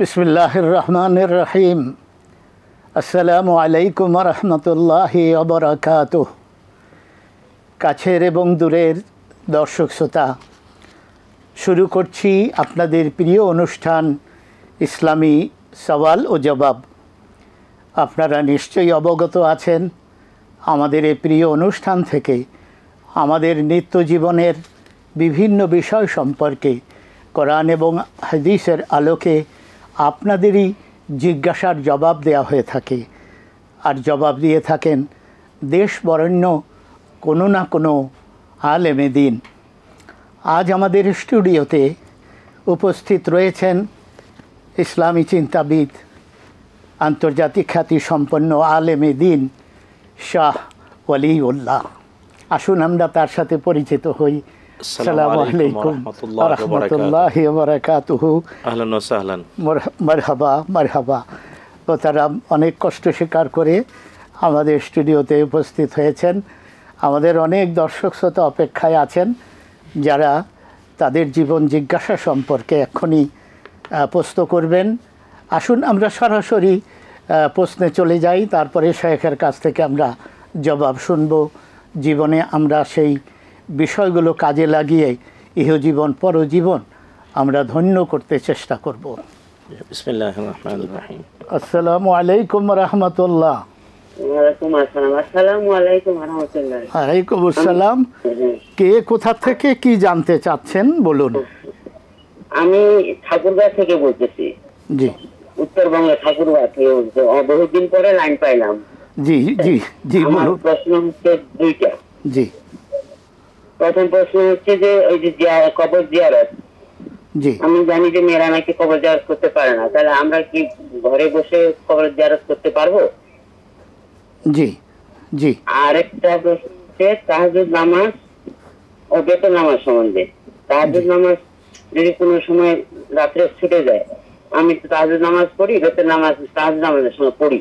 বিসমিল্লাহির রহমানির রহিম আসসালামু আলাইকুম রহমতুল্লাহি অবরাকাত কাছের এবং দূরের দর্শক শ্রোতা শুরু করছি আপনাদের প্রিয় অনুষ্ঠান ইসলামী সওয়াল ও জবাব আপনারা নিশ্চয়ই অবগত আছেন আমাদের এই প্রিয় অনুষ্ঠান থেকে আমাদের নিত্য জীবনের বিভিন্ন বিষয় সম্পর্কে কোরআন এবং হাদিসের আলোকে আপনাদেরই জিজ্ঞাসার জবাব দেয়া হয়ে থাকে আর জবাব দিয়ে থাকেন দেশ বরণ্য কোনো না কোনো আলেমে দিন আজ আমাদের স্টুডিওতে উপস্থিত রয়েছেন ইসলামী চিন্তাবিদ আন্তর্জাতিক খ্যাতি সম্পন্ন আলেমে দিন শাহ উল্লাহ আসুন আমরা তার সাথে পরিচিত হই তারা অনেক কষ্ট স্বীকার করে আমাদের স্টুডিওতে উপস্থিত হয়েছেন আমাদের অনেক দর্শক শ্রোতা অপেক্ষায় আছেন যারা তাদের জীবন জিজ্ঞাসা সম্পর্কে এখনই প্রশ্ন করবেন আসুন আমরা সরাসরি প্রশ্নে চলে যাই তারপরে শেখের কাছ থেকে আমরা জবাব শুনব জীবনে আমরা সেই বিষয়গুলো কাজে লাগিয়ে ইহজীবন পরজীবন আমরা ধন্য করতে চেষ্টা করব আসসালামু আলাইকুম রহমতুল্লাহ কে কোথা থেকে কি জানতে চাচ্ছেন বলুন আমি থেকে বলতেছি জি উত্তরবঙ্গে বহুদিন পরে লাইন পাইলাম জি জি জি প্রশ্ন হচ্ছে দুইটা জি প্রথম প্রশ্ন হচ্ছে যে ওই যে কবর জিয়ারত জি আমি জানি যে মেয়েরা নাকি কবর জিয়ারত করতে পারে না তাহলে আমরা কি ঘরে বসে কবর জিয়ারত করতে পারবো জি জি আরেকটা প্রশ্ন হচ্ছে তাহাজুদ নামাজ ও বেতন নামাজ সম্বন্ধে তাহাজুদ নামাজ যদি কোনো সময় রাত্রে ছুটে যায় আমি তো তাহাজুদ নামাজ পড়ি বেতন নামাজ তাহাজুদ নামাজের সময় পড়ি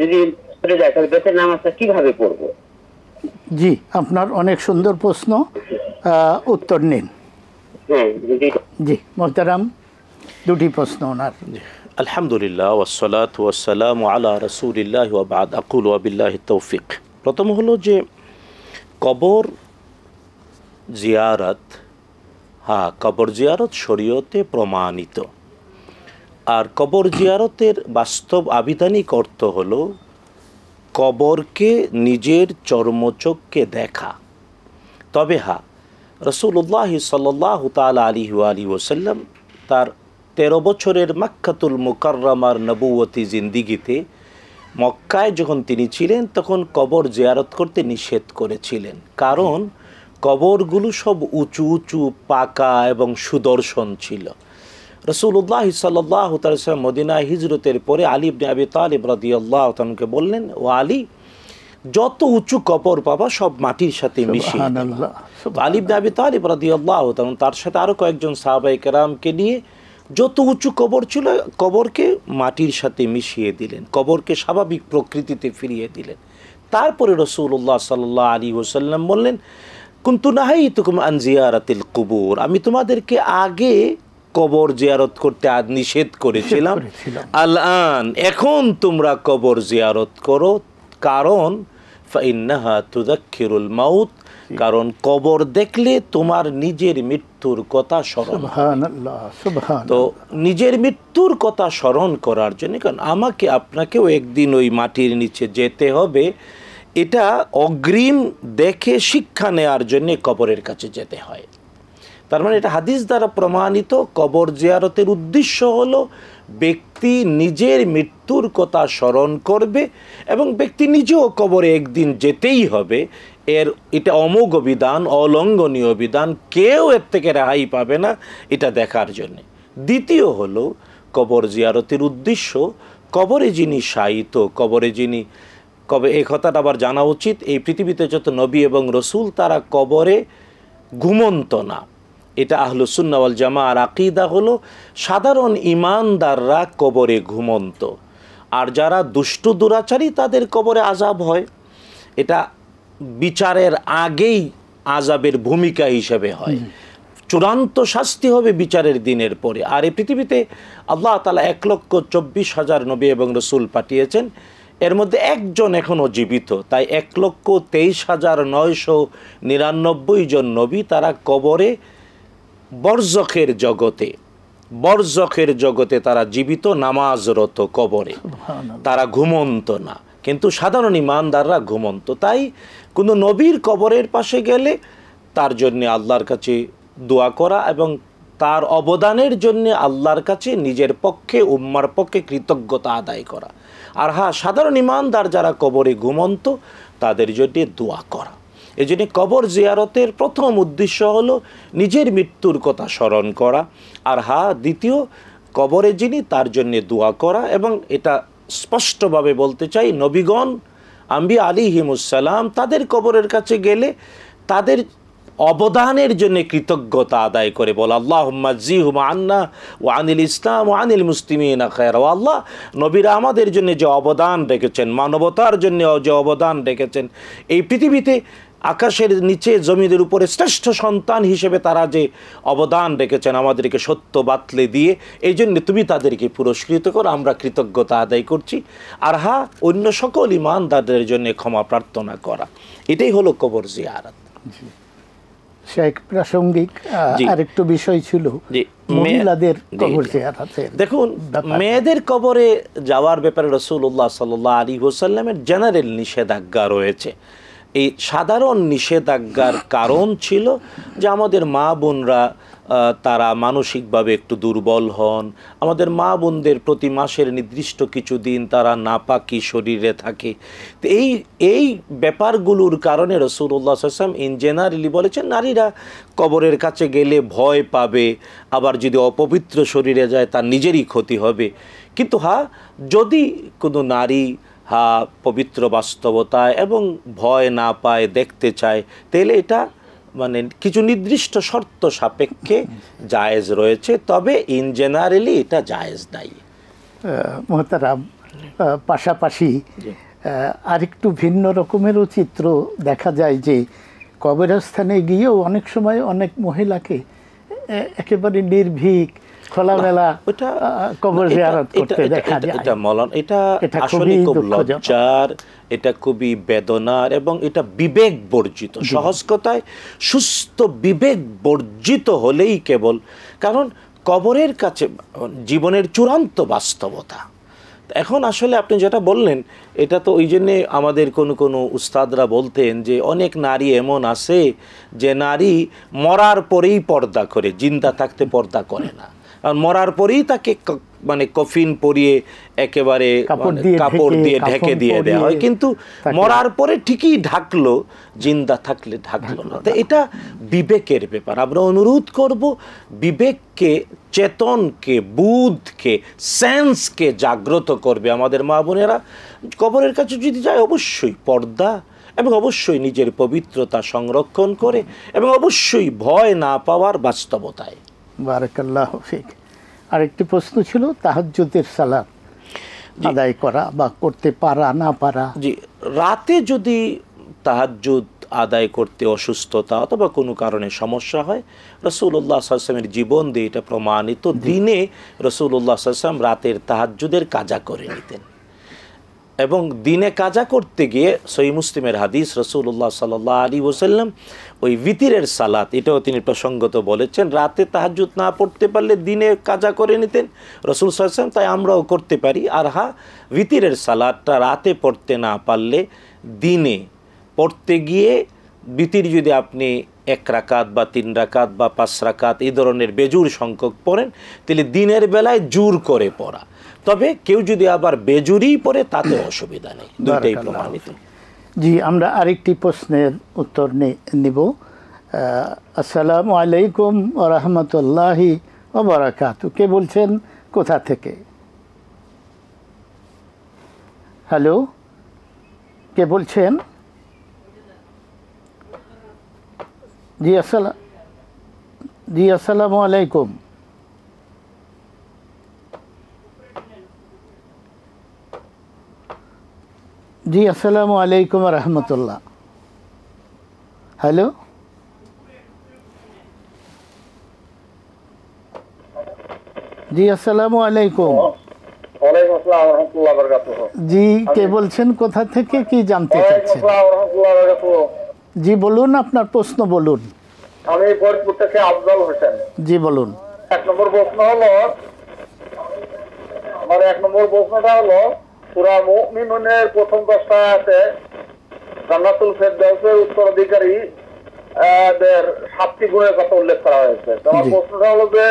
যদি ছুটে যায় তাহলে বেতন নামাজটা কিভাবে পড়বো জি আপনার অনেক সুন্দর প্রশ্ন উত্তর নিন হ্যাঁ, জি মোহতারাম দুটি প্রশ্ন ওনার আলহামদুলিল্লাহ ওসলাত ওসালাম আলা রসুলিল্লাহ আকুল ওয়াবিল্লাহ তৌফিক প্রথম হলো যে কবর জিয়ারত হ্যাঁ কবর জিয়ারত শরীয়তে প্রমাণিত আর কবর জিয়ারতের বাস্তব আবিধানিক অর্থ হলো কবরকে নিজের চর্মচোখকে দেখা তবে হা হ্যাঁ, রসুল্লাহ সাল্লাহ তাল আলী আলী ওসাল্লাম তার তেরো বছরের মাক্ষাতুল মুকাররামার নবুয়তি জিন্দিগিতে মক্কায় যখন তিনি ছিলেন তখন কবর জিয়ারত করতে নিষেধ করেছিলেন কারণ কবরগুলো সব উঁচু উঁচু পাকা এবং সুদর্শন ছিল রসুল্লাহ সাল্লাহ তালাম মদিনা হিজরতের পরে আলী ইবনে আবি তালিব আল্লাহ তালুকে বললেন ও আলী যত উঁচু কপর পাবা সব মাটির সাথে মিশিয়ে আলিব আবি তালিব আল্লাহ তালন তার সাথে আরও কয়েকজন সাহাবাই কেরামকে নিয়ে যত উঁচু কবর ছিল কবরকে মাটির সাথে মিশিয়ে দিলেন কবরকে স্বাভাবিক প্রকৃতিতে ফিরিয়ে দিলেন তারপরে রসুল্লাহ সাল্লাহ আলী ওসাল্লাম বললেন কুন্তু নাহাই তুকুম আনজিয়ারাতিল কুবুর আমি তোমাদেরকে আগে কবর জিয়ারত করতে আজ নিষেধ করেছিলাম আল আন এখন তোমরা কবর জিয়ারত করো কারণ ফাইন্নাহা তুদাক্ষিরুল মাউত কারণ কবর দেখলে তোমার নিজের মৃত্যুর কথা স্মরণ তো নিজের মৃত্যুর কথা স্মরণ করার জন্য কারণ আমাকে আপনাকেও একদিন ওই মাটির নিচে যেতে হবে এটা অগ্রিম দেখে শিক্ষা নেওয়ার জন্য কবরের কাছে যেতে হয় তার মানে এটা হাদিস দ্বারা প্রমাণিত কবর জিয়ারতের উদ্দেশ্য হল ব্যক্তি নিজের মৃত্যুর কথা স্মরণ করবে এবং ব্যক্তি নিজেও কবরে একদিন যেতেই হবে এর এটা অমোঘ বিধান অলঙ্ঘনীয় বিধান কেউ এর থেকে রেহাই পাবে না এটা দেখার জন্যে দ্বিতীয় হল কবর জিয়ারতের উদ্দেশ্য কবরে যিনি সাহিত কবরে যিনি কবে এই কথাটা আবার জানা উচিত এই পৃথিবীতে যত নবী এবং রসুল তারা কবরে ঘুমন্ত না এটা আহলুসুন্নাওয়াল জামা আর আকিদা হলো সাধারণ ইমানদাররা কবরে ঘুমন্ত আর যারা দুষ্টু দুরাচারী তাদের কবরে আজাব হয় এটা বিচারের আগেই আজাবের ভূমিকা হিসেবে হয় চূড়ান্ত শাস্তি হবে বিচারের দিনের পরে আর এই পৃথিবীতে আল্লাহ তালা এক লক্ষ চব্বিশ হাজার নবী এবং রসুল পাঠিয়েছেন এর মধ্যে একজন এখনও জীবিত তাই এক লক্ষ তেইশ হাজার নয়শো নিরানব্বই জন নবী তারা কবরে বরজখের জগতে বরজখের জগতে তারা জীবিত নামাজরত কবরে তারা ঘুমন্ত না কিন্তু সাধারণ ইমানদাররা ঘুমন্ত তাই কোনো নবীর কবরের পাশে গেলে তার জন্য আল্লাহর কাছে দোয়া করা এবং তার অবদানের জন্য আল্লাহর কাছে নিজের পক্ষে উম্মার পক্ষে কৃতজ্ঞতা আদায় করা আর হ্যাঁ সাধারণ ইমানদার যারা কবরে ঘুমন্ত তাদের জন্যে দোয়া করা এজন্য কবর জিয়ারতের প্রথম উদ্দেশ্য হলো নিজের মৃত্যুর কথা স্মরণ করা আর হা দ্বিতীয় কবরে যিনি তার জন্যে দোয়া করা এবং এটা স্পষ্টভাবে বলতে চাই নবীগণ আম্বি আলী হিমুসালাম তাদের কবরের কাছে গেলে তাদের অবদানের জন্য কৃতজ্ঞতা আদায় করে বল আল্লাহ জি হুম আন্না ও আনিল ইসলাম ও আনিল মুসলিমিন ও আল্লাহ নবীরা আমাদের জন্য যে অবদান রেখেছেন মানবতার জন্য যে অবদান রেখেছেন এই পৃথিবীতে আকাশের নিচে জমিনের উপরে শ্রেষ্ঠ সন্তান হিসেবে তারা যে অবদান রেখেছেন আমাদেরকে সত্য বাতলে দিয়ে এই জন্য তুমি তাদেরকে পুরস্কৃত করো আমরা কৃতজ্ঞতা আদায় করছি আর হা অন্য সকল ইমানদারদের জন্য ক্ষমা প্রার্থনা করা এটাই হলো কবর জিয়ারত শেখ প্রাসঙ্গিক আরেকটু বিষয় ছিল মহিলাদের কবর দেখুন মেয়েদের কবরে যাওয়ার ব্যাপারে রসুল্লাহ সাল্লাহ আলী হোসাল্লামের জেনারেল নিষেধাজ্ঞা রয়েছে এই সাধারণ নিষেধাজ্ঞার কারণ ছিল যে আমাদের মা বোনরা তারা মানসিকভাবে একটু দুর্বল হন আমাদের মা বোনদের প্রতি মাসের নির্দিষ্ট কিছু দিন তারা নাপাকি শরীরে থাকে তো এই এই ব্যাপারগুলোর কারণে রসুল্লাহ সাল্লাম ইন জেনারেলি বলেছেন নারীরা কবরের কাছে গেলে ভয় পাবে আবার যদি অপবিত্র শরীরে যায় তার নিজেরই ক্ষতি হবে কিন্তু হ্যাঁ যদি কোনো নারী হা পবিত্র বাস্তবতা এবং ভয় না পায় দেখতে চায় তাহলে এটা মানে কিছু নির্দিষ্ট শর্ত সাপেক্ষে জায়েজ রয়েছে তবে ইন জেনারেলি এটা জায়েজ নাই মহতারাম পাশাপাশি আরেকটু ভিন্ন রকমেরও চিত্র দেখা যায় যে কবরস্থানে গিয়েও অনেক সময় অনেক মহিলাকে একেবারে নির্ভীক খোলামেলা ওটা কবর জিয়ারত করতে দেখা যায় এটা মলান এটা আসলে খুব লজ্জার এটা খুবই বেদনার এবং এটা বিবেক বর্জিত সহজ কথায় সুস্থ বিবেক বর্জিত হলেই কেবল কারণ কবরের কাছে জীবনের চূড়ান্ত বাস্তবতা এখন আসলে আপনি যেটা বললেন এটা তো ওই জন্যে আমাদের কোন কোন উস্তাদরা বলতেন যে অনেক নারী এমন আছে যে নারী মরার পরেই পর্দা করে জিন্দা থাকতে পর্দা করে না মরার পরেই তাকে মানে কফিন পরিয়ে একেবারে কাপড় মানে দিয়ে ঢেকে দিয়ে দেওয়া হয় কিন্তু মরার পরে ঠিকই ঢাকলো জিন্দা থাকলে ঢাকলো না তো এটা বিবেকের ব্যাপার আমরা অনুরোধ করব বিবেককে চেতনকে বুধকে সেন্সকে জাগ্রত করবে আমাদের মা বোনেরা কবরের কাছে যদি যায় অবশ্যই পর্দা এবং অবশ্যই নিজের পবিত্রতা সংরক্ষণ করে এবং অবশ্যই ভয় না পাওয়ার বাস্তবতায় বারাকাল্লাহ আর আরেকটি প্রশ্ন ছিল তাহাজ্জুদের সালাত আদায় করা বা করতে পারা না পারা জি রাতে যদি তাহাজ্জুদ আদায় করতে অসুস্থতা অথবা কোনো কারণে সমস্যা হয় রসুল্লাহ আসলামের জীবন দিয়ে এটা প্রমাণিত দিনে রসুল্লাহ আসলাম রাতের তাহাজ্জুদের কাজা করে নিতেন এবং দিনে কাজা করতে গিয়ে সই মুসলিমের হাদিস রসুল্লাহ সাল্লাহ আলী ওসাল্লাম ওই ভিতিরের সালাত এটাও তিনি প্রসঙ্গত বলেছেন রাতে তাহাজুত না পড়তে পারলে দিনে কাজা করে নিতেন রসুল সাল্লাম তাই আমরাও করতে পারি আর হা হ্যাঁ, ভিতিরের সালাদটা রাতে পড়তে না পারলে দিনে পড়তে গিয়ে বিতির যদি আপনি এক রাকাত বা তিন রাকাত বা পাঁচ রাকাত এই ধরনের বেজুর সংখ্যক পড়েন তাহলে দিনের বেলায় জোর করে পড়া তবে কেউ যদি আবার বেজুরি পড়ে তাতে অসুবিধা নেই দুইটাই প্রমাণিত জি আমরা আরেকটি প্রশ্নের উত্তর নিব আসসালামু আলাইকুম রহমতুল্লাহি ওবরাকাত কে বলছেন কোথা থেকে হ্যালো কে বলছেন জি আসসালাম জি আসসালামু আলাইকুম জি আসসালামু আলাইকুম রহমতুল্লাহ হ্যালো জি আসসালামু আলাইকুম জি কে বলছেন কোথা থেকে কি জানতে চাচ্ছেন জি বলুন আপনার প্রশ্ন বলুন আমি ফরিদপুর থেকে আফজল হোসেন জি বলুন এক নম্বর প্রশ্ন হলো আমার এক নম্বর প্রশ্নটা হলো সুরা মুমিনুনের প্রথম দশটা আছে জান্নাতুল ফেরদাউসের উত্তরাধিকারী এদের সাতটি গুণের কথা উল্লেখ করা হয়েছে আমার প্রশ্নটা হলো যে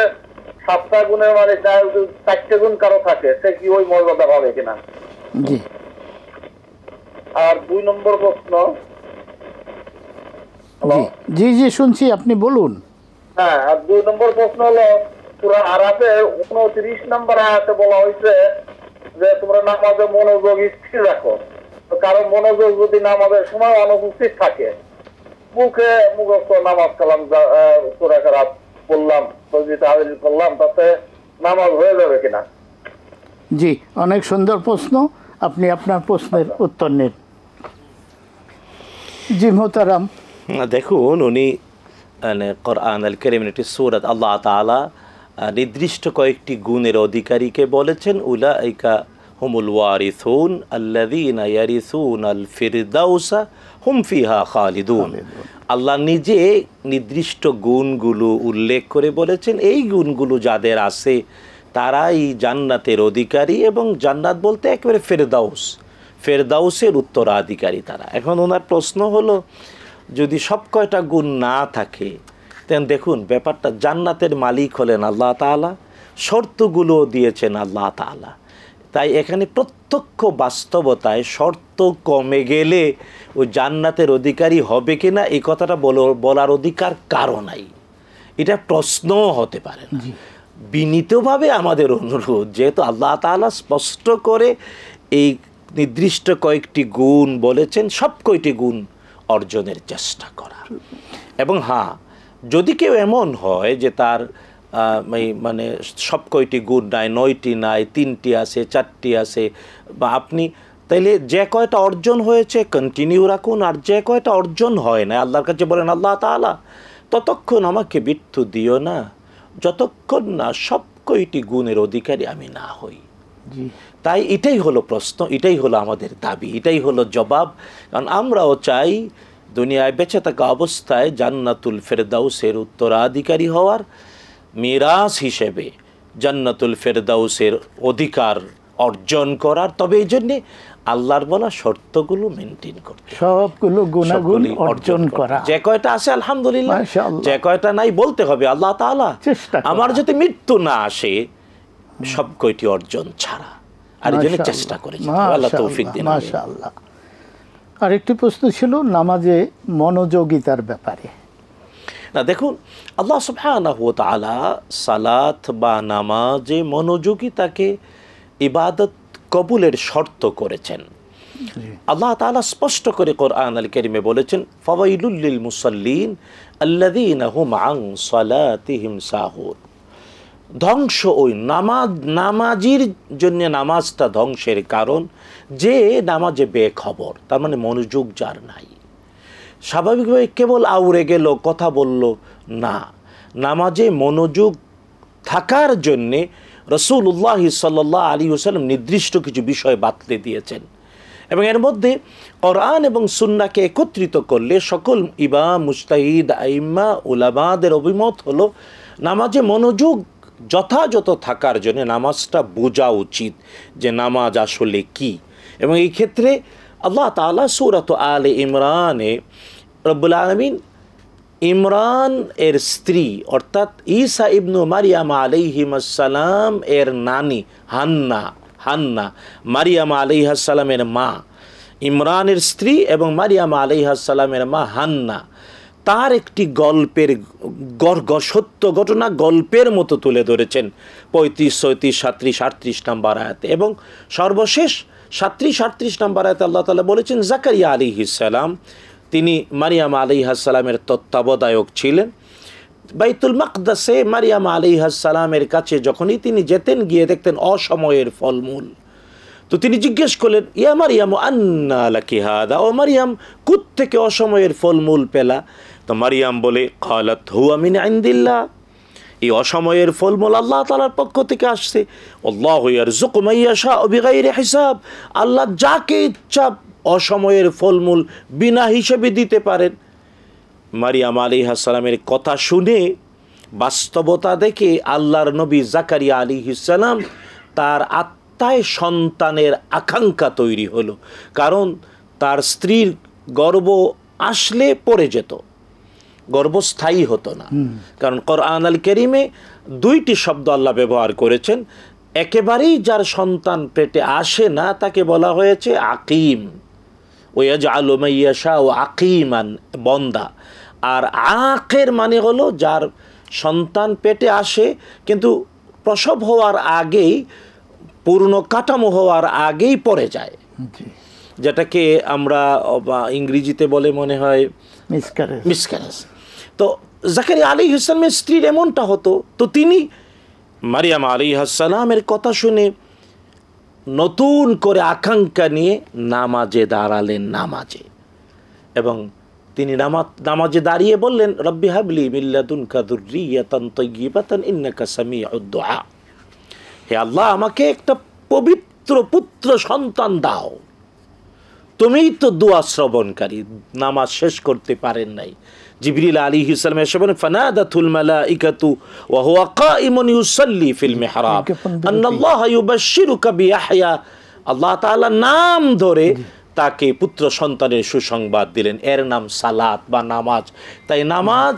সাতটা গুণের মানে চারটে গুণ কারো থাকে সে কি ওই মর্যাদা পাবে কিনা জি আর দুই নম্বর প্রশ্ন জি জি শুনছি আপনি বলুন হ্যাঁ, তাতে নামাজ হয়ে যাবে কিনা জি অনেক সুন্দর প্রশ্ন আপনি আপনার প্রশ্নের আচ্ছা। উত্তর নিন জি মোতারাম দেখুন উনি মানে কোরআন আল করিম একটি সুরাত আল্লাহ তালা নির্দিষ্ট কয়েকটি গুণের অধিকারীকে বলেছেন উলা ইকা হুমুল ওয়ারিসুন আল্লাদিন আল ফিরদাউসা হুম ফিহা খালিদুন আল্লাহ নিজে নির্দিষ্ট গুণগুলো উল্লেখ করে বলেছেন এই গুণগুলো যাদের আছে তারাই জান্নাতের অধিকারী এবং জান্নাত বলতে একেবারে ফেরদাউস ফেরদাউসের উত্তরাধিকারী তারা এখন ওনার প্রশ্ন হলো যদি সব কয়টা গুণ না থাকে তেন দেখুন ব্যাপারটা জান্নাতের মালিক হলেন আল্লাহ তালা শর্তগুলোও দিয়েছেন আল্লাহ তালা তাই এখানে প্রত্যক্ষ বাস্তবতায় শর্ত কমে গেলে ও জান্নাতের অধিকারী হবে কি না এই কথাটা বলার অধিকার কারো নাই এটা প্রশ্নও হতে পারে না বিনীতভাবে আমাদের অনুরোধ যেহেতু আল্লাহ তালা স্পষ্ট করে এই নির্দিষ্ট কয়েকটি গুণ বলেছেন সব কয়টি গুণ অর্জনের চেষ্টা করা এবং হ্যাঁ যদি কেউ এমন হয় যে তার মানে সব কয়টি গুণ নাই নয়টি নাই তিনটি আছে চারটি আছে বা আপনি তাইলে যে কয়টা অর্জন হয়েছে কন্টিনিউ রাখুন আর যে কয়টা অর্জন হয় না আল্লাহর কাছে বলেন আল্লাহ তালা ততক্ষণ আমাকে মৃত্যু দিও না যতক্ষণ না সব কয়টি গুণের অধিকারী আমি না হই তাই এটাই হলো প্রশ্ন এটাই হলো আমাদের দাবি এটাই হলো জবাব কারণ আমরাও চাই দুনিয়ায় বেঁচে থাকা অবস্থায় জান্নাতুল ফেরদাউসের উত্তরাধিকারী হওয়ার মিরাজ হিসেবে জান্নাতুল ফেরদাউসের অধিকার অর্জন করার তবে এই জন্যে আল্লাহর বলা শর্তগুলো মেনটেন করতে সবগুলো গুণাগুলি অর্জন করা যে কয়টা আছে আলহামদুলিল্লাহ যে কয়টা নাই বলতে হবে আল্লাহ তালা আমার যদি মৃত্যু না আসে সব কয়টি অর্জন ছাড়া আর জন্য চেষ্টা করেছি আল্লাহ তৌফিক দিন মাশাআল্লাহ প্রশ্ন ছিল নামাজে মনোযোগিতার ব্যাপারে না দেখুন আল্লাহ সুবহানাহু ওয়া তাআলা সালাত বা নামাজে মনোযোগিতাকে ইবাদত কবুলের শর্ত করেছেন আল্লাহ তাআলা স্পষ্ট করে কোরআন আল কারীমে বলেছেন ফাওয়াইলুল লিল মুসাল্লিন আল্লাযীনা হুম আন সালাতিহিম সাহুন ধ্বংস ওই নামাজ নামাজির জন্য নামাজটা ধ্বংসের কারণ যে নামাজে বেখবর তার মানে মনোযোগ যার নাই স্বাভাবিকভাবে কেবল আউড়ে গেল কথা বলল না নামাজে মনোযোগ থাকার জন্যে উল্লাহ সাল্লাহ আলী হোসালাম নির্দিষ্ট কিছু বিষয় বাতলে দিয়েছেন এবং এর মধ্যে কোরআন এবং সুন্নাকে একত্রিত করলে সকল ইবা মুস্তাহিদ আইম্মা উলামাদের অভিমত হলো নামাজে মনোযোগ যথাযথ থাকার জন্য নামাজটা বোঝা উচিত যে নামাজ আসলে কি এবং এই ক্ষেত্রে আল্লাহ তালা সৌরাত আলে ইমরানে রব্বুল আলমিন ইমরান এর স্ত্রী অর্থাৎ ইসা ইবনু মারিয়াম আলিহিমাসালাম এর নানি হান্না হান্না মারিয়াম আলিহাসালামের মা ইমরানের স্ত্রী এবং মারিয়াম আলিহাসালামের মা হান্না তার একটি গল্পের সত্য ঘটনা গল্পের মতো তুলে ধরেছেন পঁয়ত্রিশ ছয়ত্রিশ সাঁত্রিশ আটত্রিশ নাম্বার আয়াতে এবং সর্বশেষ সাঁত্রিশ আটত্রিশ নাম্বার আয়াতে আল্লাহ তালা বলেছেন জাকারিয়া আলী ইসালাম তিনি মারিয়াম আলী হাসালামের তত্ত্বাবধায়ক ছিলেন বাইতুল মাকদাসে মারিয়াম আলী হাসালামের কাছে যখনই তিনি যেতেন গিয়ে দেখতেন অসময়ের ফলমূল তো তিনি জিজ্ঞেস করলেন ইয়া মারিয়াম আন্না কি হাদা ও মারিয়াম থেকে অসময়ের ফলমূল পেলা তো মারিয়াম বলে খালাত আমিন আইনদিল্লা এই অসময়ের ফলমূল আল্লাহ তালার পক্ষ থেকে আসছে অল্লাহর জুকুমাইয়াশা অবিগাইরে হিসাব আল্লাহ যাকে ইচ্ছা অসময়ের ফলমূল বিনা হিসেবে দিতে পারেন মারিয়াম আলী হাসালামের কথা শুনে বাস্তবতা দেখে আল্লাহর নবী জাকারিয়া আলী হিসালাম তার আত্মায় সন্তানের আকাঙ্ক্ষা তৈরি হলো কারণ তার স্ত্রীর গর্ব আসলে পড়ে যেত গর্বস্থায়ী হতো না কারণ কোরআন আল কেরিমে দুইটি শব্দ আল্লাহ ব্যবহার করেছেন একেবারেই যার সন্তান পেটে আসে না তাকে বলা হয়েছে আকিম ওয়াজ আলমাইয়াশা ও আকিমান বন্দা আর আকের মানে হলো যার সন্তান পেটে আসে কিন্তু প্রসব হওয়ার আগেই পূর্ণ কাঠামো হওয়ার আগেই পড়ে যায় যেটাকে আমরা ইংরেজিতে বলে মনে হয় মিসক্যারেজ মিসক্যারেজ তো জাকারি আলী হাসালামের স্ত্রীর এমনটা হতো তো তিনি মারিয়াম আলী হাসালামের কথা শুনে নতুন করে আকাঙ্ক্ষা নিয়ে নামাজে দাঁড়ালেন নামাজে এবং তিনি নামাজে দাঁড়িয়ে বললেন রব্বি হাবলি মিল্লাদুন কাদুরিয়াতান তৈবাতান ইন্নাকা কাসামি উদ্দোয়া হে আল্লাহ আমাকে একটা পবিত্র পুত্র সন্তান দাও তুমিই তো দোয়া শ্রবণকারী নামাজ শেষ করতে পারেন নাই জিবরিল আলী হিসালাম এসে বলেন মালা ইকাতু ওয়া হুয়া কাইমুন ইউসাল্লি ফিল মিহরাব আন্নাল্লাহ ইউবাশশিরুকা বিয়াহয়া আল্লাহ তাআলা নাম ধরে তাকে পুত্র সন্তানের সুসংবাদ দিলেন এর নাম সালাত বা নামাজ তাই নামাজ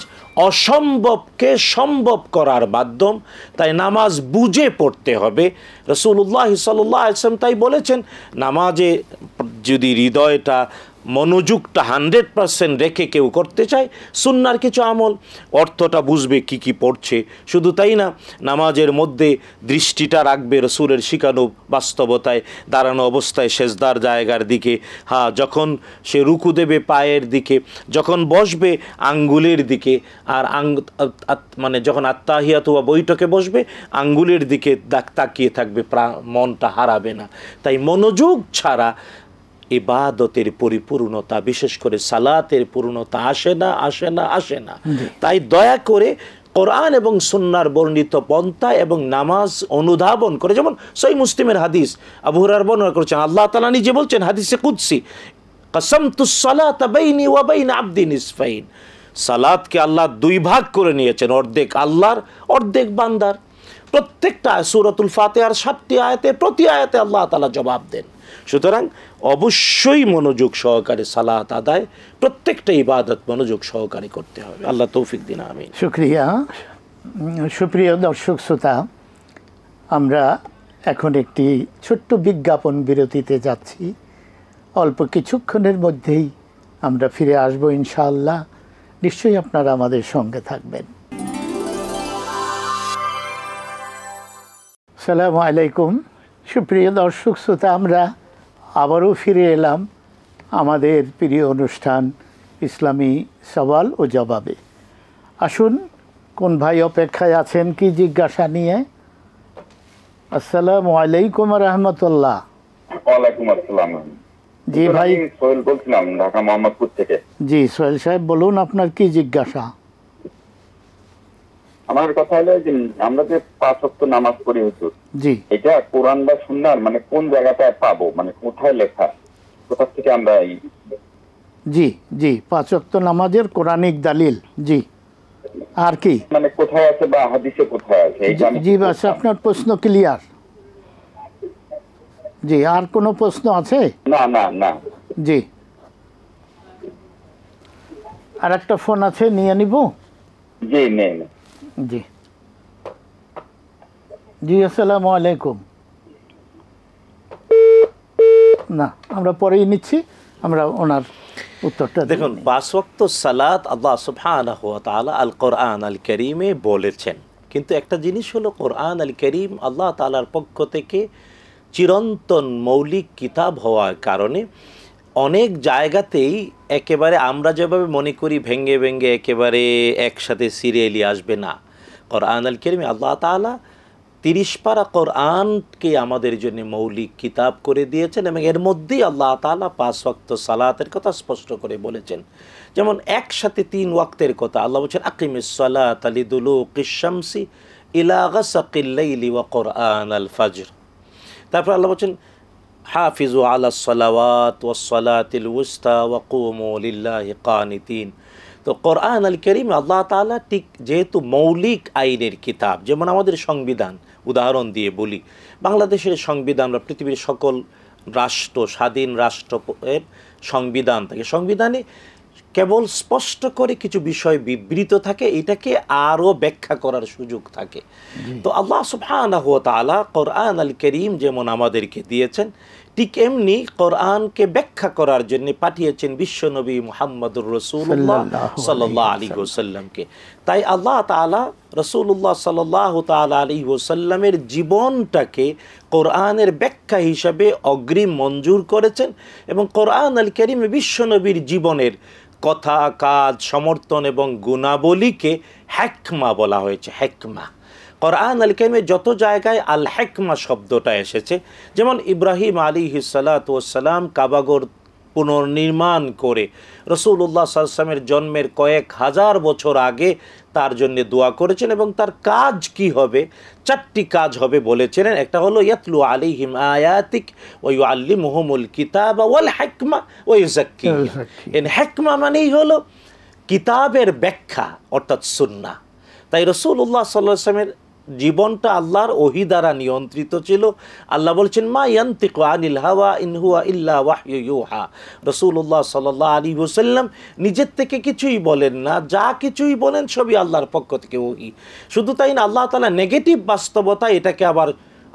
অসম্ভবকে সম্ভব করার মাধ্যম তাই নামাজ বুঝে পড়তে হবে রসুল্লাহ সাল্লাম তাই বলেছেন নামাজে যদি হৃদয়টা মনোযোগটা হান্ড্রেড পারসেন্ট রেখে কেউ করতে চায় সুনার কিছু আমল অর্থটা বুঝবে কি কি পড়ছে শুধু তাই না নামাজের মধ্যে দৃষ্টিটা রাখবে রসুরের শিকানো বাস্তবতায় দাঁড়ানো অবস্থায় সেজদার জায়গার দিকে হ্যাঁ যখন সে রুকু দেবে পায়ের দিকে যখন বসবে আঙ্গুলের দিকে আর আঙ্গ মানে যখন আত্মাহিয়াত হওয়া বৈঠকে বসবে আঙ্গুলের দিকে তাকিয়ে থাকবে প্রা মনটা হারাবে না তাই মনোযোগ ছাড়া ইবাদতের পরিপূর্ণতা বিশেষ করে সালাতের পূর্ণতা আসে না আসে না আসে না তাই দয়া করে কোরআন এবং সন্ন্যার বর্ণিত পন্থা এবং নামাজ অনুধাবন করে যেমন সই মুসলিমের হাদিস আবুহরার বর্ণনা করছেন আল্লাহ তালা নিজে বলছেন হাদিসে কুদ্সি কসমতুসালাতাবাইন সালাদকে আল্লাহ দুই ভাগ করে নিয়েছেন অর্ধেক আল্লাহর অর্ধেক বান্দার প্রত্যেকটা সুরতুল ফাতেহার সাতটি আয়াতে প্রতি আয়াতে আল্লাহ তালা জবাব দেন সুতরাং অবশ্যই মনোযোগ সহকারে সালাত আদায় প্রত্যেকটা ইবাদত মনোযোগ সহকারে করতে হবে আল্লাহ তৌফিক দিন আমি সুক্রিয়া সুপ্রিয় দর্শক শ্রোতা আমরা এখন একটি ছোট্ট বিজ্ঞাপন বিরতিতে যাচ্ছি অল্প কিছুক্ষণের মধ্যেই আমরা ফিরে আসব ইনশাআল্লাহ নিশ্চয়ই আপনারা আমাদের সঙ্গে থাকবেন সালামু আলাইকুম সুপ্রিয় দর্শক শ্রোতা আমরা আবারও ফিরে এলাম আমাদের প্রিয় অনুষ্ঠান ইসলামী সওয়াল ও জবাবে আসুন কোন ভাই অপেক্ষায় আছেন কি জিজ্ঞাসা নিয়ে আসসালামু আলাইকুম রহমতুল্লাহ জি ভাই সোহেল বলছিলাম ঢাকা মোহাম্মদপুর থেকে জি সোহেল সাহেব বলুন আপনার কি জিজ্ঞাসা আমার কথা হলো যে আমরা যে পাঁচ অক্ট নামাজ পড়ি হুজুর এটা কোরআন বা সুন্নার মানে কোন জায়গাটায় পাবো মানে কোথায় লেখা কোথা থেকে আমরা এই জি জি পাঁচ অক্ট নামাজের কোরআনিক দালিল জি আর কি মানে কোথায় আছে বা হাদিসে কোথায় আছে জি বাস আপনার প্রশ্ন ক্লিয়ার জি আর কোনো প্রশ্ন আছে না না না জি আর একটা ফোন আছে নিয়ে নিব জি নেই জি জি আসসালামু আলাইকুম না আমরা পরেই নিচ্ছি আমরা ওনার উত্তরটা দেখুন বাসওয়াক্ত সালাত আল্লাহ সুফান আল কোরআন আল করিমে বলেছেন কিন্তু একটা জিনিস হলো কোরআন আল করিম আল্লাহ তালার পক্ষ থেকে চিরন্তন মৌলিক কিতাব হওয়ার কারণে অনেক জায়গাতেই একেবারে আমরা যেভাবে মনে করি ভেঙ্গে ভেঙ্গে একেবারে একসাথে সিরিয়ালি আসবে না কোরআন আল কেরমি আল্লাহ তালা তিরিশ পারা কোরআনকে আমাদের জন্য মৌলিক কিতাব করে দিয়েছেন এবং এর মধ্যেই আল্লাহ তালা পাঁচ ওয়াক্ত সালাতের কথা স্পষ্ট করে বলেছেন যেমন একসাথে তিন ওয়াক্তের কথা আল্লাহ বলছেন আকিমিসালাত আলি দুলু কিসামসি ইলাগা সাকিল্লাইলি ওয়া কোরআন আল ফাজর তারপর আল্লাহ বলছেন হাফিজু আলা সালাওয়াত ওয়া সালাতিল উস্তা ওয়া কুমু লিল্লাহি কানিতিন তো কোরআন আল করিম আল্লাহ তালা ঠিক যেহেতু মৌলিক আইনের কিতাব যেমন আমাদের সংবিধান উদাহরণ দিয়ে বলি বাংলাদেশের সংবিধান বা পৃথিবীর সকল রাষ্ট্র স্বাধীন রাষ্ট্র এর সংবিধান থাকে সংবিধানে কেবল স্পষ্ট করে কিছু বিষয় বিবৃত থাকে এটাকে আরও ব্যাখ্যা করার সুযোগ থাকে তো আল্লাহ সুফান কোরআন আল করিম যেমন আমাদেরকে দিয়েছেন ঠিক এমনি কোরআনকে ব্যাখ্যা করার জন্য পাঠিয়েছেন বিশ্বনবী মোহাম্মদ রসুল্লাহ সাল্লাহ আলী ওসাল্লামকে তাই আল্লাহ তালা রসুল্লাহ সাল্লাহ তাল আলী ওসাল্লামের জীবনটাকে কোরআনের ব্যাখ্যা হিসাবে অগ্রিম মঞ্জুর করেছেন এবং কোরআন আল করিম বিশ্বনবীর জীবনের কথা কাজ সমর্থন এবং গুণাবলীকে হ্যাকমা বলা হয়েছে হ্যাকমা কোরআন আল কেমে যত জায়গায় আল হেকমা শব্দটা এসেছে যেমন ইব্রাহিম আলী হিসালাতাম কাবাগর পুনর্নির্মাণ করে রসুল্লাহ সাল্লামের জন্মের কয়েক হাজার বছর আগে তার জন্য দোয়া করেছেন এবং তার কাজ কি হবে চারটি কাজ হবে বলেছিলেন একটা হলো ইয়াতলু হিম আয়াতিক ওই আল্লি মোহামুল কিতাব ওয়াল হেকমা ওই জাকি এন হেকমা মানেই হলো কিতাবের ব্যাখ্যা অর্থাৎ সুন্না তাই রসুল্লাহ সাল্লা সাল্লামের জীবনটা আল্লাহর ওহি দ্বারা নিয়ন্ত্রিত ছিল আল্লাহ বলছেন মা ইয়ান্তিক আনিল হাওয়া ইনহুয়া ইল্লা ওয়াহা রসুল্লাহ সাল্লাহ আলী হুসাল্লাম নিজের থেকে কিছুই বলেন না যা কিছুই বলেন সবই আল্লাহর পক্ষ থেকে ওহি শুধু তাই না আল্লাহ তালা নেগেটিভ বাস্তবতা এটাকে আবার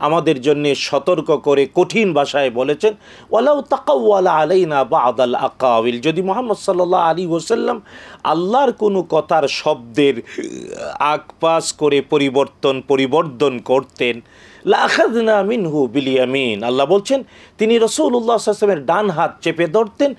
আমাদের জন্য সতর্ক করে কঠিন ভাষায় বলেছেন ওয়ালাউ আলাই আলাইনা বা আদাল আকাউল যদি মোহাম্মদ সাল্লাহ আলী ওসাল্লাম আল্লাহর কোনো কথার শব্দের আকপাস করে পরিবর্তন পরিবর্তন করতেন মিনহু বিলিয়ামিন আল্লাহ বলছেন তিনি রসৌল্লা আসলামের ডান হাত চেপে ধরতেন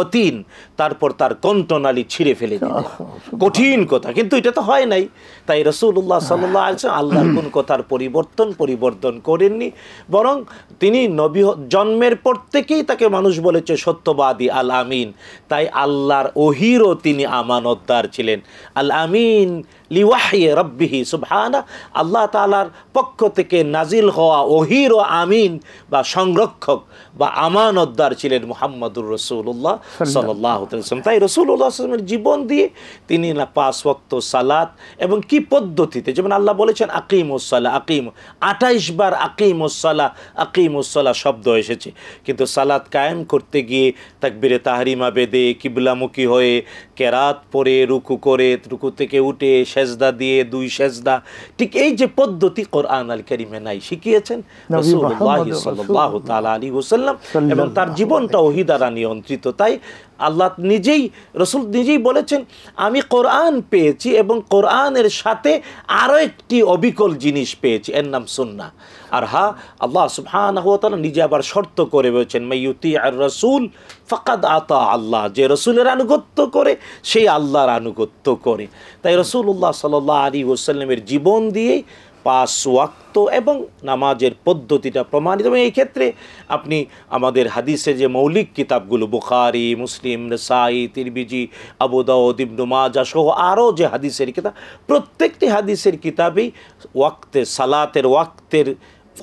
ওতিন তারপর তার কণ্ঠনালী ছিঁড়ে ফেলে দিতেন কঠিন কথা কিন্তু এটা তো হয় নাই তাই রসৌল্লাহ সাল্লাহ আসলাম আল্লাহর কোন কথার পরিবর্তন পরিবর্তন করেননি বরং তিনি নবী জন্মের পর থেকেই তাকে মানুষ বলেছে সত্যবাদী আল আমিন তাই আল্লাহর ওহিরও তিনি আমানতদার ছিলেন আল আমিন লিওয়াহিয়ে রব্বিহি সুবহানা আল্লাহ তালার পক্ষ থেকে নাজিল হওয়া ওহির ও আমিন বা সংরক্ষক বা আমানতদার ছিলেন মোহাম্মদুর রসুল্লাহ সাল্লাহ তাই রসুলের জীবন দিয়ে তিনি না পাঁচ ওক্ত সালাত এবং কি পদ্ধতিতে যেমন আল্লাহ বলেছেন আকিম ওসালা আকিম আঠাইশ বার আকিম উসাল্লাহ আকিম উসাল্লাহ শব্দ এসেছে কিন্তু সালাত কায়েম করতে গিয়ে তাকবিরে তাহারিমা বেদে কিবলামুখী হয়ে কেরাত পরে রুকু করে রুকু থেকে উঠে সেজদা দিয়ে দুই সেজদা ঠিক এই যে পদ্ধতি কোরআন আল করিমে নাই শিখিয়েছেন আলী ওসাল্লাম এবং তার জীবনটা ওহি দ্বারা নিয়ন্ত্রিত তাই আল্লাহ নিজেই রসুল নিজেই বলেছেন আমি কোরআন পেয়েছি এবং কোরআনের সাথে আরও একটি অবিকল জিনিস পেয়েছি এর নাম সুন্না আর হা আল্লাহ সুবহান নিজে আবার শর্ত করে বলেছেন মাইয়ুতি আর রসুল ফাকাদ আতা আল্লাহ যে রসুলের আনুগত্য করে সেই আল্লাহর আনুগত্য করে তাই রসুল্লাহ সাল্লাহ আলী ওসাল্লামের জীবন দিয়েই পাঁচ ওয়াক্ত এবং নামাজের পদ্ধতিটা প্রমাণিত এবং এই ক্ষেত্রে আপনি আমাদের হাদিসে যে মৌলিক কিতাবগুলো বুখারি মুসলিম রেসাই তিরবিজি আবুদাউদ ইবনু মাজা সহ আরও যে হাদিসের কিতাব প্রত্যেকটি হাদিসের কিতাবেই ওয়াক্তে সালাতের ওয়াক্তের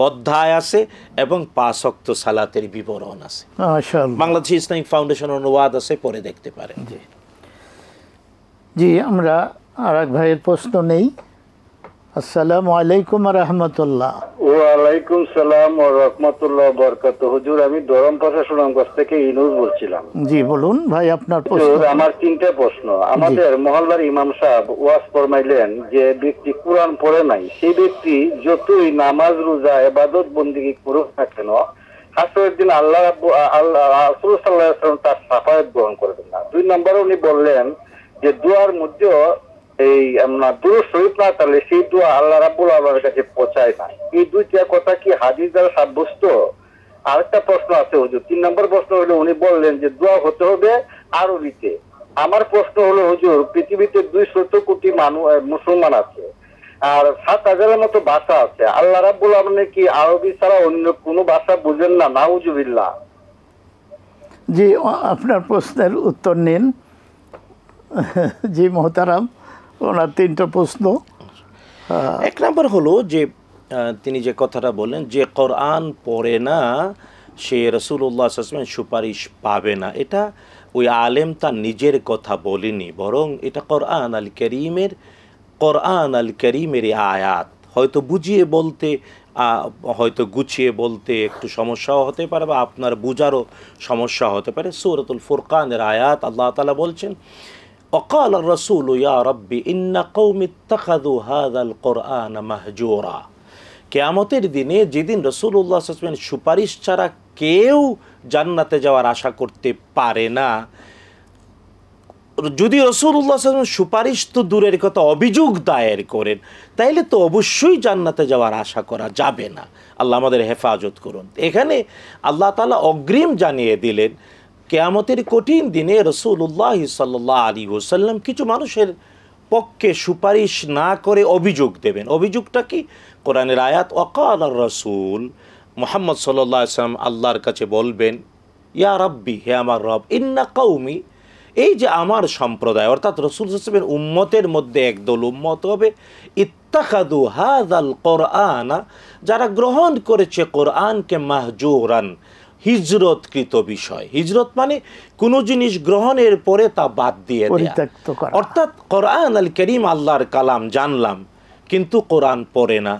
অধ্যায় আছে এবং পাশক্ত অক্ত সালাতের বিবরণ আছে বাংলাদেশ ইসলামিক ফাউন্ডেশন অনুবাদ আছে পরে দেখতে পারেন জি জি আমরা আর এক ভাইয়ের প্রশ্ন নেই আসসালামু আলাইকুম রহমতুল্লাহ সালাম ও রহমতুল্লাহ বরকত হুজুর আমি থেকে বলছিলাম জি বলুন ভাই আপনার প্রশ্ন আমার তিনটে প্রশ্ন আমাদের মহল্লার ইমাম সাহেব ফরমাইলেন যে ব্যক্তি কোরআন পড়ে নাই সেই ব্যক্তি যতই নামাজ রোজা এবাদত বন্দিগি করুক না কেন দিন আল্লাহ আল্লাহ তার সাফায়াত গ্রহণ করবেন না দুই নম্বর উনি বললেন যে দুয়ার মধ্যেও এই আমরা দুরু শহীদ না তাহলে সেই দোয়া আল্লাহ রাবুল আল্লাহর কাছে পৌঁছায় না এই দুইটা কথা কি হাদিস দ্বারা সাব্যস্ত আরেকটা প্রশ্ন আছে হুজুর তিন নম্বর প্রশ্ন হলো উনি বললেন যে দোয়া হতে হবে আরো আরবিতে আমার প্রশ্ন হলো হুজুর পৃথিবীতে দুই শত কোটি মানুষ মুসলমান আছে আর সাত হাজারের মতো ভাষা আছে আল্লাহ রাবুল আলমে কি আরবি ছাড়া অন্য কোনো ভাষা বুঝেন না না নাউজুবিল্লা জি আপনার প্রশ্নের উত্তর নিন জি মহতারাম ওনার তিনটা প্রশ্ন হ্যাঁ। এক নম্বর হলো যে তিনি যে কথাটা বললেন যে কোরআন পড়ে না সে রসুল্লাহ আসলামের সুপারিশ পাবে না এটা ওই আলেম তার নিজের কথা বলিনি বরং এটা কোরআন আল করিমের কোরআন আল করিমের আয়াত হয়তো বুঝিয়ে বলতে হয়তো গুছিয়ে বলতে একটু সমস্যাও হতে পারে বা আপনার বুঝারও সমস্যা হতে পারে সৌরতুল ফুরকানের আয়াত আল্লাহ তালা বলছেন অকাল রসুল ইয়া রব্বি ইন্না কৌমিত্তাখাদু হাদাল কোরআন মাহজুরা কেয়ামতের দিনে যেদিন রসুল্লাহ আসমেন সুপারিশ ছাড়া কেউ জান্নাতে যাওয়ার আশা করতে পারে না যদি রসুল্লাহ আসলাম সুপারিশ তো দূরের কথা অভিযোগ দায়ের করেন তাইলে তো অবশ্যই জান্নাতে যাওয়ার আশা করা যাবে না আল্লাহ আমাদের হেফাজত করুন এখানে আল্লাহ তালা অগ্রিম জানিয়ে দিলেন কেয়ামতের কঠিন দিনে রসুল্লাহ সাল্লাহ আলী ওসাল্লাম কিছু মানুষের পক্ষে সুপারিশ না করে অভিযোগ দেবেন অভিযোগটা কি কোরআনের আয়াত অকাল আর রসুল মোহাম্মদ সাল্লাহ সাল্লাম আল্লাহর কাছে বলবেন ইয়া রব্বি হে আমার রব ইন্না কৌমি এই যে আমার সম্প্রদায় অর্থাৎ রসুল হোসেবের উম্মতের মধ্যে একদল উম্মত হবে ইত্তাকাদু হাদ আল কোরআনা যারা গ্রহণ করেছে কোরআনকে মাহজুরান হিজরতকৃত বিষয় হিজরত মানে কোনো জিনিস গ্রহণের পরে তা বাদ দিয়ে অর্থাৎ কোরআন আল করিম আল্লাহর কালাম জানলাম কিন্তু কোরআন পড়ে না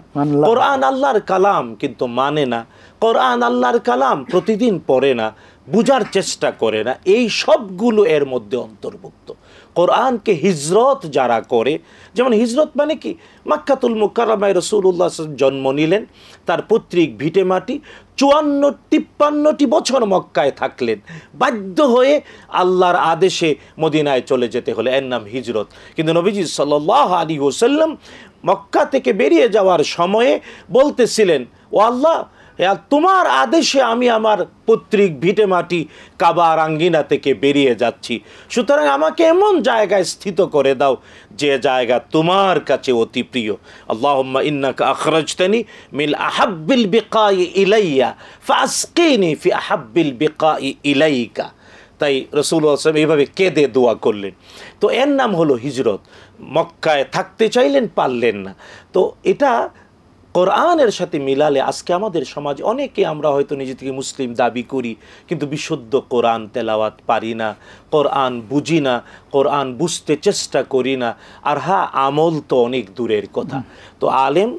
কোরআন আল্লাহর কালাম কিন্তু মানে না কোরআন আল্লাহর কালাম প্রতিদিন পড়ে না বুঝার চেষ্টা করে না এই সবগুলো এর মধ্যে অন্তর্ভুক্ত কোরআনকে হিজরত যারা করে যেমন হিজরত মানে কি মাক্কাতুল মুকারমায় রসুল্লাহ জন্ম নিলেন তার পৈতৃক ভিটে মাটি চুয়ান্ন তিপ্পান্নটি বছর মক্কায় থাকলেন বাধ্য হয়ে আল্লাহর আদেশে মদিনায় চলে যেতে হলে এর নাম হিজরত কিন্তু নবীজি সাল আলী ওসাল্লাম মক্কা থেকে বেরিয়ে যাওয়ার সময়ে বলতেছিলেন ও আল্লাহ তোমার আদেশে আমি আমার পৈতৃক ভিটে মাটি কাবার আঙ্গিনা থেকে বেরিয়ে যাচ্ছি সুতরাং আমাকে এমন জায়গায় স্থিত করে দাও যে জায়গা তোমার কাছে অতি প্রিয় আল্লাহম্মা ইন্নাকা আখরাজতানি মিল আহাব্বিল ই ইলাইয়া ফাসকিনি ফি আহাব্বিল ই ইলাইকা তাই রসুল আসলাম এইভাবে কেঁদে দোয়া করলেন তো এর নাম হলো হিজরত মক্কায় থাকতে চাইলেন পারলেন না তো এটা কোরআনের সাথে মিলালে আজকে আমাদের সমাজ অনেকে আমরা হয়তো নিজে থেকে মুসলিম দাবি করি কিন্তু বিশুদ্ধ কোরআন তেলাওয়াত পারি না কোরআন বুঝি না কোরআন বুঝতে চেষ্টা করি না আর হ্যাঁ আমল তো অনেক দূরের কথা তো আলেম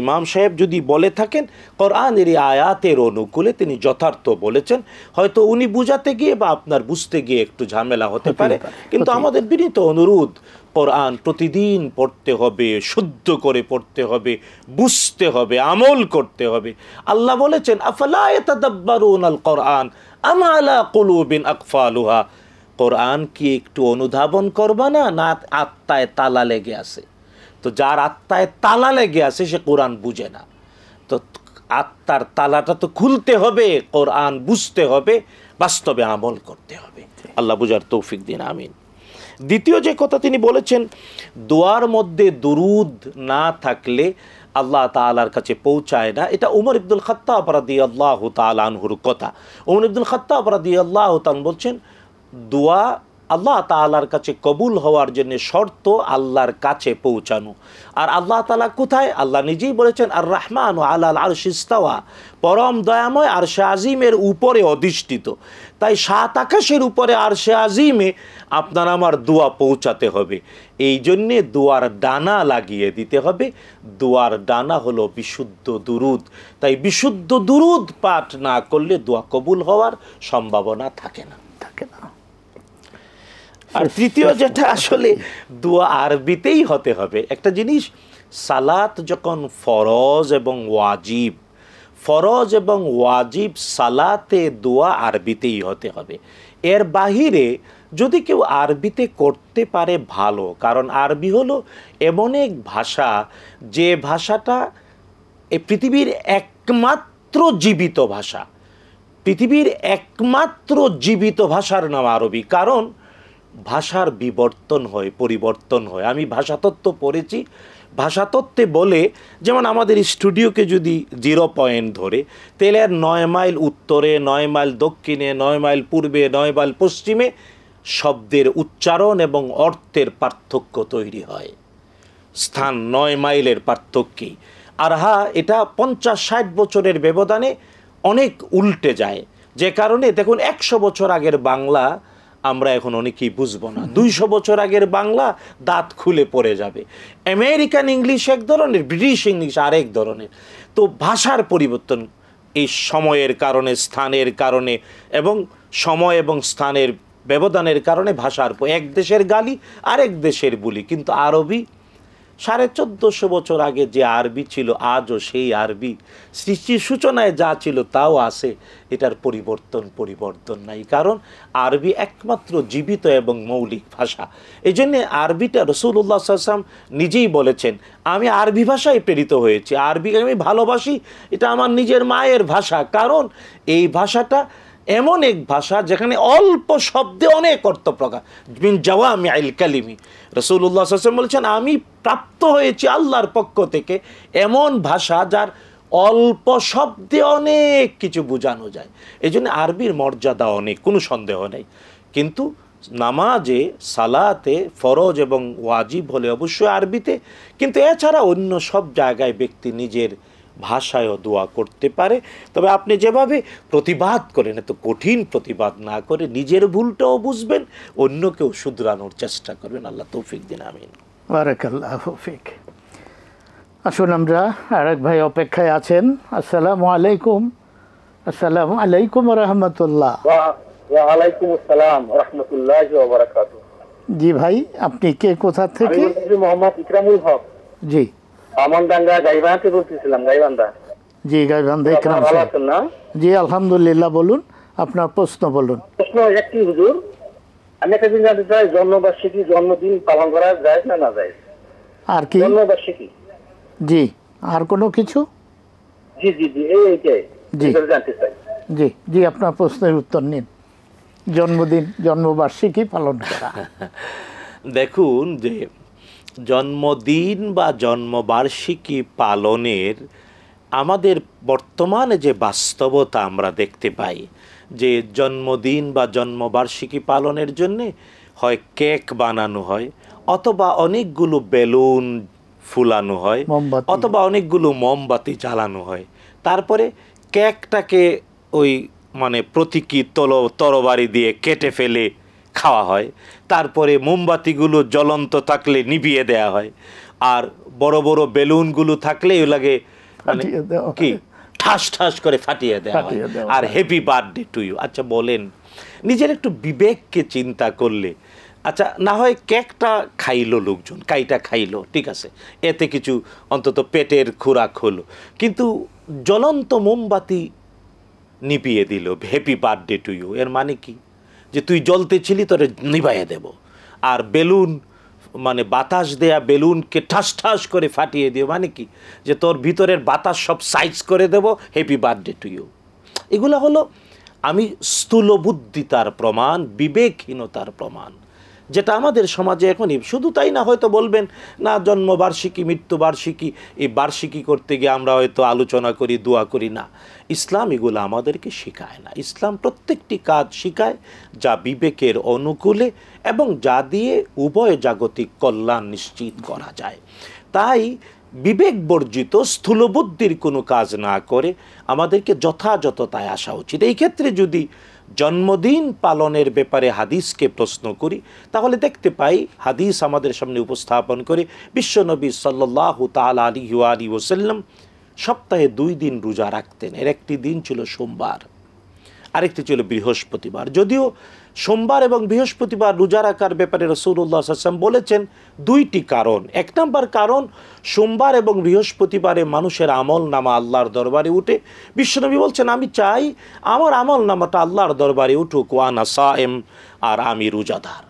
ইমাম সাহেব যদি বলে থাকেন কোরআন এর আয়াতের অনুকূলে তিনি যথার্থ বলেছেন হয়তো উনি বুঝাতে গিয়ে বা আপনার বুঝতে গিয়ে একটু ঝামেলা হতে পারে কিন্তু আমাদের বিনীত অনুরোধ কোরআন প্রতিদিন পড়তে হবে শুদ্ধ করে পড়তে হবে বুঝতে হবে আমল করতে হবে আল্লাহ বলেছেন আফালায়তাদাব্বারুন কোরআন আমালা আকফালুহা কোরআন কি একটু অনুধাবন করবা না না আত্মায় তালা লেগে আছে তো যার আত্মায় তালা লেগে আছে সে কোরআন বুঝে না তো আত্মার তালাটা তো খুলতে হবে কোরআন বুঝতে হবে বাস্তবে আমল করতে হবে আল্লাহ বুঝার তৌফিক দিন আমিন দ্বিতীয় যে কথা তিনি বলেছেন দোয়ার মধ্যে দুরুদ না থাকলে আল্লাহ তালার কাছে পৌঁছায় না এটা উমর ইবদুল খত্তা অপরাধী আল্লাহ তালানহুর কথা উমর ইবদুল খত্তা অপরাধী আল্লাহ তান বলছেন দোয়া আল্লাহ তালার কাছে কবুল হওয়ার জন্য শর্ত আল্লাহর কাছে পৌঁছানো আর আল্লাহ তালা কোথায় আল্লাহ নিজেই বলেছেন আর রাহমান ও আল্লাহ আর শিস্তাওয়া পরম দয়াময় আর শে আজিমের উপরে অধিষ্ঠিত তাই সাত আকাশের উপরে আর শে আজিমে আপনার আমার দোয়া পৌঁছাতে হবে এই জন্যে দোয়ার ডানা লাগিয়ে দিতে হবে দোয়ার ডানা হলো বিশুদ্ধ দুরুদ তাই বিশুদ্ধ দুরুদ পাঠ না করলে দোয়া কবুল হওয়ার সম্ভাবনা থাকে না থাকে না আর তৃতীয় যেটা আসলে দোয়া আরবিতেই হতে হবে একটা জিনিস সালাত যখন ফরজ এবং ওয়াজিব ফরজ এবং ওয়াজিব সালাতে দোয়া আরবিতেই হতে হবে এর বাহিরে যদি কেউ আরবিতে করতে পারে ভালো কারণ আরবি হলো এমন এক ভাষা যে ভাষাটা এ পৃথিবীর একমাত্র জীবিত ভাষা পৃথিবীর একমাত্র জীবিত ভাষার নাম আরবি কারণ ভাষার বিবর্তন হয় পরিবর্তন হয় আমি ভাষাতত্ত্ব পড়েছি ভাষাতত্ত্বে বলে যেমন আমাদের স্টুডিওকে যদি জিরো পয়েন্ট ধরে তেলের নয় মাইল উত্তরে নয় মাইল দক্ষিণে নয় মাইল পূর্বে নয় মাইল পশ্চিমে শব্দের উচ্চারণ এবং অর্থের পার্থক্য তৈরি হয় স্থান নয় মাইলের পার্থক্যে আর হা এটা পঞ্চাশ ষাট বছরের ব্যবধানে অনেক উল্টে যায় যে কারণে দেখুন একশো বছর আগের বাংলা আমরা এখন অনেকেই বুঝবো না দুইশো বছর আগের বাংলা দাঁত খুলে পড়ে যাবে আমেরিকান ইংলিশ এক ধরনের ব্রিটিশ ইংলিশ আরেক ধরনের তো ভাষার পরিবর্তন এই সময়ের কারণে স্থানের কারণে এবং সময় এবং স্থানের ব্যবধানের কারণে ভাষার এক দেশের গালি আরেক দেশের বুলি কিন্তু আরবি সাড়ে চোদ্দোশো বছর আগে যে আরবি ছিল আজও সেই আরবি সৃষ্টির সূচনায় যা ছিল তাও আছে এটার পরিবর্তন পরিবর্তন নাই কারণ আরবি একমাত্র জীবিত এবং মৌলিক ভাষা এই জন্যে আরবিটা রসুল্লাহ সাল্লাম নিজেই বলেছেন আমি আরবি ভাষায় প্রেরিত হয়েছি আরবিকে আমি ভালোবাসি এটা আমার নিজের মায়ের ভাষা কারণ এই ভাষাটা এমন এক ভাষা যেখানে অল্প শব্দে অনেক অর্থ প্রকাশ মিন যাওয়া আমি আইল কালিমি রসুল্লাহ হাসান বলছেন আমি প্রাপ্ত হয়েছি আল্লাহর পক্ষ থেকে এমন ভাষা যার অল্প শব্দে অনেক কিছু বোঝানো যায় এই জন্য আরবির মর্যাদা অনেক কোনো সন্দেহ নেই কিন্তু নামাজে সালাতে ফরজ এবং ওয়াজিব হলে অবশ্যই আরবিতে কিন্তু এছাড়া অন্য সব জায়গায় ব্যক্তি নিজের ভাষায়ও দোয়া করতে পারে তবে আপনি যেভাবে প্রতিবাদ করেন এত কঠিন প্রতিবাদ না করে নিজের ভুলটাও বুঝবেন অন্যকেও শুধরানোর চেষ্টা করবেন আল্লাহ তৌফিক দিন আমিন বারাকাল্লাহ আসুন আমরা আরেক ভাই অপেক্ষায় আছেন আসসালামু আলাইকুম আসসালামু আলাইকুম রহমতুল্লাহ আসসালাম রহমতুল্লাহ জি ভাই আপনি কে কোথা থেকে মোহাম্মদ ইকরামুল হক জি আলহামদুলিল্লাহ বলুন আপনার প্রশ্ন বলুন প্রশ্ন একটি জানতে চাই জন্মবার্ষিকী জন্মদিন পালন করা যায় না না আর কি জি আর কোনো কিছু জি জি জি জি জানতে চাই জি জি আপনার প্রশ্নের উত্তর নিন জন্মদিন জন্মবার্ষিকী পালন করা দেখুন যে জন্মদিন বা জন্মবার্ষিকী পালনের আমাদের বর্তমানে যে বাস্তবতা আমরা দেখতে পাই যে জন্মদিন বা জন্মবার্ষিকী পালনের জন্যে হয় কেক বানানো হয় অথবা অনেকগুলো বেলুন ফুলানো হয় অথবা অনেকগুলো মোমবাতি জ্বালানো হয় তারপরে কেকটাকে ওই মানে প্রতীকী তল তরবারি দিয়ে কেটে ফেলে খাওয়া হয় তারপরে মোমবাতিগুলো জ্বলন্ত থাকলে নিভিয়ে দেয়া হয় আর বড় বড় বেলুনগুলো থাকলে লাগে মানে কি ঠাস ঠাস করে ফাটিয়ে দেওয়া হয় আর হ্যাপি বার্থডে টু ইউ আচ্ছা বলেন নিজের একটু বিবেককে চিন্তা করলে আচ্ছা না হয় কেকটা খাইলো লোকজন কাইটা খাইলো ঠিক আছে এতে কিছু অন্তত পেটের খোরাক হলো কিন্তু জ্বলন্ত মোমবাতি নিপিয়ে দিল হ্যাপি বার্থডে টু ইউ এর মানে কি যে তুই জ্বলতে ছিলি তোরে নিভাইয়ে দেব আর বেলুন মানে বাতাস দেয়া বেলুনকে ঠাস ঠাস করে ফাটিয়ে দিও মানে কি যে তোর ভিতরের বাতাস সব সাইজ করে দেব হ্যাপি বার্থডে টু ইউ এগুলো হলো আমি স্থূলবুদ্ধিতার প্রমাণ বিবেকহীনতার প্রমাণ যেটা আমাদের সমাজে এখনই শুধু তাই না হয়তো বলবেন না জন্মবার্ষিকী মৃত্যুবার্ষিকী এই বার্ষিকী করতে গিয়ে আমরা হয়তো আলোচনা করি দোয়া করি না ইসলাম এগুলো আমাদেরকে শেখায় না ইসলাম প্রত্যেকটি কাজ শেখায় যা বিবেকের অনুকূলে এবং যা দিয়ে উভয় জাগতিক কল্যাণ নিশ্চিত করা যায় তাই বিবেক বর্জিত স্থূলবুদ্ধির কোনো কাজ না করে আমাদেরকে যথাযথতায় আসা উচিত এই ক্ষেত্রে যদি জন্মদিন পালনের ব্যাপারে হাদিসকে প্রশ্ন করি তাহলে দেখতে পাই হাদিস আমাদের সামনে উপস্থাপন করে বিশ্বনবী সাল্লাহ তাল আলী আলি ওসাল্লাম সপ্তাহে দুই দিন রোজা রাখতেন এর একটি দিন ছিল সোমবার আরেকটি ছিল বৃহস্পতিবার যদিও সোমবার এবং বৃহস্পতিবার রোজা রাখার ব্যাপারে রসুল্লাহ সাল্লাম বলেছেন দুইটি কারণ এক নম্বর কারণ সোমবার এবং বৃহস্পতিবারে মানুষের আমল নামা আল্লাহর দরবারে উঠে বিশ্বনবী বলছেন আমি চাই আমার আমল নামাটা আল্লাহর দরবারে উঠুক ওয়ান আসা এম আর আমি রোজাদার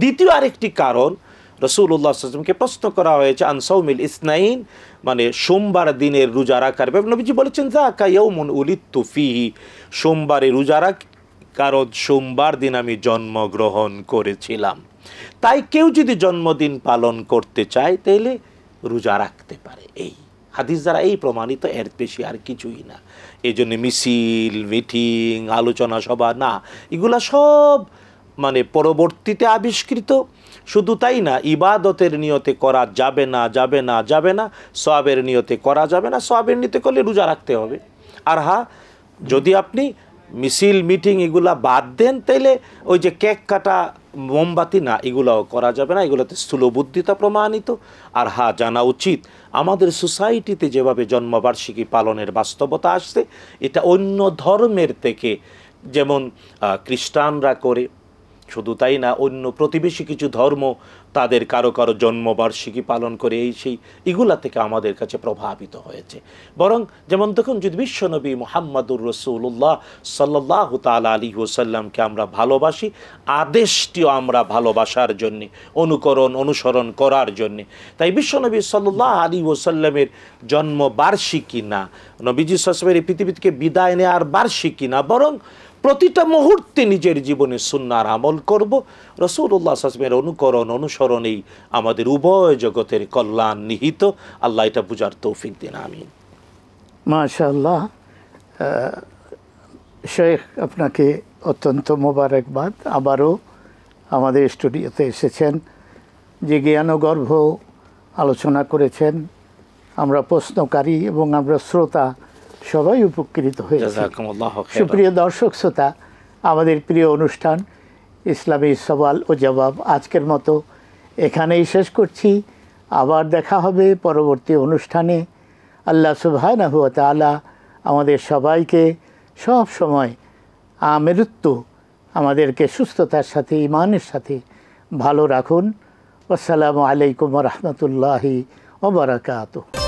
দ্বিতীয় আরেকটি কারণ রসুল্লাহ আসলামকে প্রশ্ন করা হয়েছে আনসৌমিল ইসনাইন মানে সোমবার দিনের রোজা রাখার ব্যাপার নবীজি বলেছেন যা কাউমন উলিত তুফিহি সোমবারে রোজা রাখ কারণ সোমবার দিন আমি জন্মগ্রহণ করেছিলাম তাই কেউ যদি জন্মদিন পালন করতে চায় তাহলে রোজা রাখতে পারে এই হাদিস দ্বারা এই প্রমাণিত এর বেশি আর কিছুই না এই জন্য মিছিল মিটিং আলোচনা সভা না এগুলা সব মানে পরবর্তীতে আবিষ্কৃত শুধু তাই না ইবাদতের নিয়তে করা যাবে না যাবে না যাবে না সবের নিয়তে করা যাবে না সবের নিয়তে করলে রোজা রাখতে হবে আর হা হ্যাঁ, যদি আপনি মিছিল মিটিং এগুলা বাদ দেন তাইলে ওই যে কেক কাটা মোমবাতি না এগুলাও করা যাবে না এগুলোতে স্থূলবুদ্ধিতা প্রমাণিত আর হা জানা উচিত আমাদের সোসাইটিতে যেভাবে জন্মবার্ষিকী পালনের বাস্তবতা আসছে এটা অন্য ধর্মের থেকে যেমন খ্রিস্টানরা করে শুধু তাই না অন্য প্রতিবেশী কিছু ধর্ম তাদের কারো কারো জন্মবার্ষিকী পালন করে এই সেই এগুলা থেকে আমাদের কাছে প্রভাবিত হয়েছে বরং যেমন দেখুন যদি বিশ্বনবী মোহাম্মদুর রসুল্লাহ সাল্লাহ তাল আলী ওসাল্লামকে আমরা ভালোবাসি আদেশটিও আমরা ভালোবাসার জন্যে অনুকরণ অনুসরণ করার জন্যে তাই বিশ্বনবী সাল্লাহ আলী ওসাল্লামের জন্মবার্ষিকী না নবীজি সসমের এই পৃথিবীকে বিদায় নেওয়ার বার্ষিকী না বরং প্রতিটা মুহূর্তে নিজের জীবনে সুন্নার আমল করব রসুল্লাহ আসমের অনুকরণ অনুসরণেই আমাদের উভয় জগতের কল্যাণ নিহিত আল্লাহ এটা বুঝার তৌফিক দিন আমি মাশাল্লাহ শেখ আপনাকে অত্যন্ত মোবারকবাদ আবারও আমাদের স্টুডিওতে এসেছেন যে জ্ঞানগর্ভ আলোচনা করেছেন আমরা প্রশ্নকারী এবং আমরা শ্রোতা সবাই উপকৃত হয়েছে সুপ্রিয় দর্শক শ্রোতা আমাদের প্রিয় অনুষ্ঠান ইসলামী সওয়াল ও জবাব আজকের মতো এখানেই শেষ করছি আবার দেখা হবে পরবর্তী অনুষ্ঠানে আল্লাহ সুবহানাহু তালা আমাদের সবাইকে সব সময় আমেরুত্ব আমাদেরকে সুস্থতার সাথে ইমানের সাথে ভালো রাখুন আসসালামু আলাইকুম রহমতুল্লাহি ওবরাকাতুহ